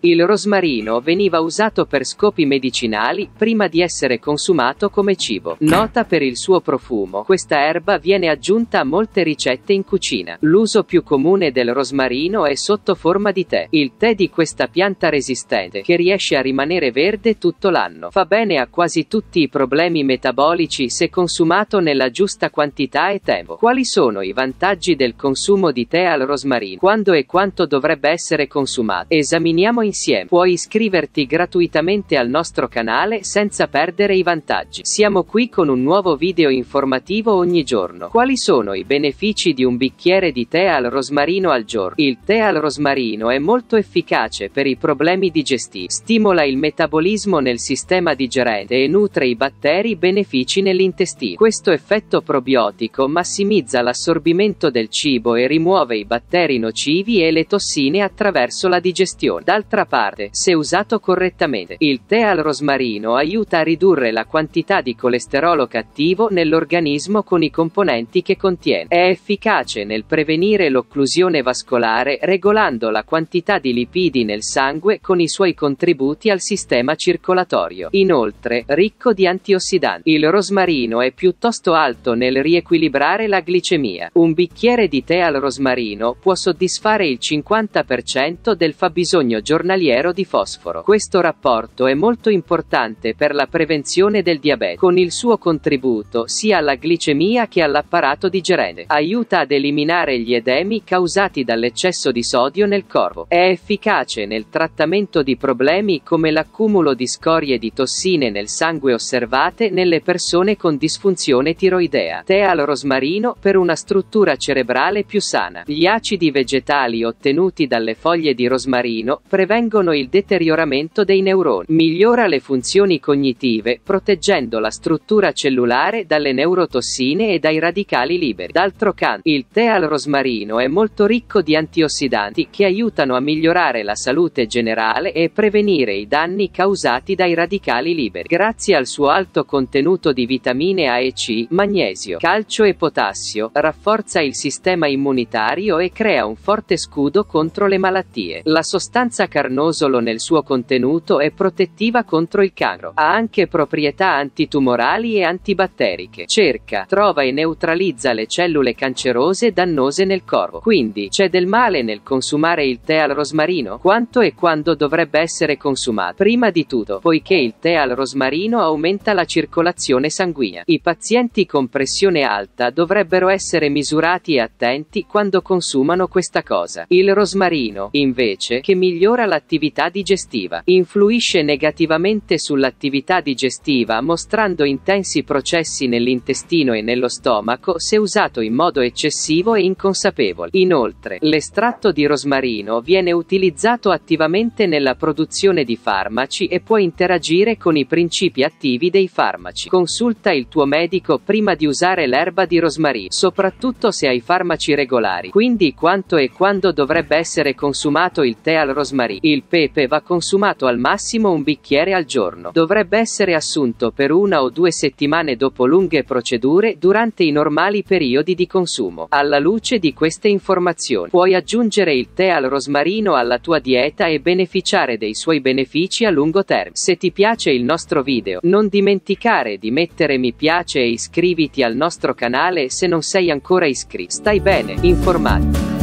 Il rosmarino veniva usato per scopi medicinali prima di essere consumato come cibo. Nota per il suo profumo, questa erba viene aggiunta a molte ricette in cucina. L'uso più comune del rosmarino è sotto forma di tè. Il tè di questa pianta resistente, che riesce a rimanere verde tutto l'anno, fa bene a quasi tutti i problemi metabolici se consumato nella giusta quantità e tempo. Quali sono i vantaggi del consumo di tè al rosmarino? Quando e quanto dovrebbe essere consumato? Esaminiamo in insieme. Puoi iscriverti gratuitamente al nostro canale senza perdere i vantaggi. Siamo qui con un nuovo video informativo ogni giorno. Quali sono i benefici di un bicchiere di tè al rosmarino al giorno? Il tè al rosmarino è molto efficace per i problemi digestivi. Stimola il metabolismo nel sistema digerente e nutre i batteri benefici nell'intestino. Questo effetto probiotico massimizza l'assorbimento del cibo e rimuove i batteri nocivi e le tossine attraverso la digestione. D'altra D'altra parte, se usato correttamente, il tè al rosmarino aiuta a ridurre la quantità di colesterolo cattivo nell'organismo con i componenti che contiene. È efficace nel prevenire l'occlusione vascolare regolando la quantità di lipidi nel sangue con i suoi contributi al sistema circolatorio. Inoltre, ricco di antiossidanti, il rosmarino è piuttosto alto nel riequilibrare la glicemia. Un bicchiere di tè al rosmarino può soddisfare il 50% del fabbisogno giornaliero giornaliero di fosforo. Questo rapporto è molto importante per la prevenzione del diabete, con il suo contributo sia alla glicemia che all'apparato digerente. Aiuta ad eliminare gli edemi causati dall'eccesso di sodio nel corpo. È efficace nel trattamento di problemi come l'accumulo di scorie di tossine nel sangue osservate nelle persone con disfunzione tiroidea. Tè al rosmarino per una struttura cerebrale più sana. Gli acidi vegetali ottenuti dalle foglie di rosmarino prevengono prevengono il deterioramento dei neuroni, migliora le funzioni cognitive, proteggendo la struttura cellulare dalle neurotossine e dai radicali liberi. D'altro canto, il tè al rosmarino è molto ricco di antiossidanti che aiutano a migliorare la salute generale e prevenire i danni causati dai radicali liberi. Grazie al suo alto contenuto di vitamine A e C, magnesio, calcio e potassio, rafforza il sistema immunitario e crea un forte scudo contro le malattie. La sostanza carbonica carnosolo nel suo contenuto è protettiva contro il cancro. Ha anche proprietà antitumorali e antibatteriche. Cerca, trova e neutralizza le cellule cancerose dannose nel corpo. Quindi, c'è del male nel consumare il tè al rosmarino? Quanto e quando dovrebbe essere consumato? Prima di tutto, poiché il tè al rosmarino aumenta la circolazione sanguigna. I pazienti con pressione alta dovrebbero essere misurati e attenti quando consumano questa cosa. Il rosmarino, invece, che migliora la attività digestiva. Influisce negativamente sull'attività digestiva mostrando intensi processi nell'intestino e nello stomaco se usato in modo eccessivo e inconsapevole. Inoltre, l'estratto di rosmarino viene utilizzato attivamente nella produzione di farmaci e può interagire con i principi attivi dei farmaci. Consulta il tuo medico prima di usare l'erba di rosmarino, soprattutto se hai farmaci regolari. Quindi quanto e quando dovrebbe essere consumato il tè al rosmarino? Il pepe va consumato al massimo un bicchiere al giorno. Dovrebbe essere assunto per una o due settimane dopo lunghe procedure durante i normali periodi di consumo. Alla luce di queste informazioni, puoi aggiungere il tè al rosmarino alla tua dieta e beneficiare dei suoi benefici a lungo termine. Se ti piace il nostro video, non dimenticare di mettere mi piace e iscriviti al nostro canale se non sei ancora iscritto. Stai bene, informati.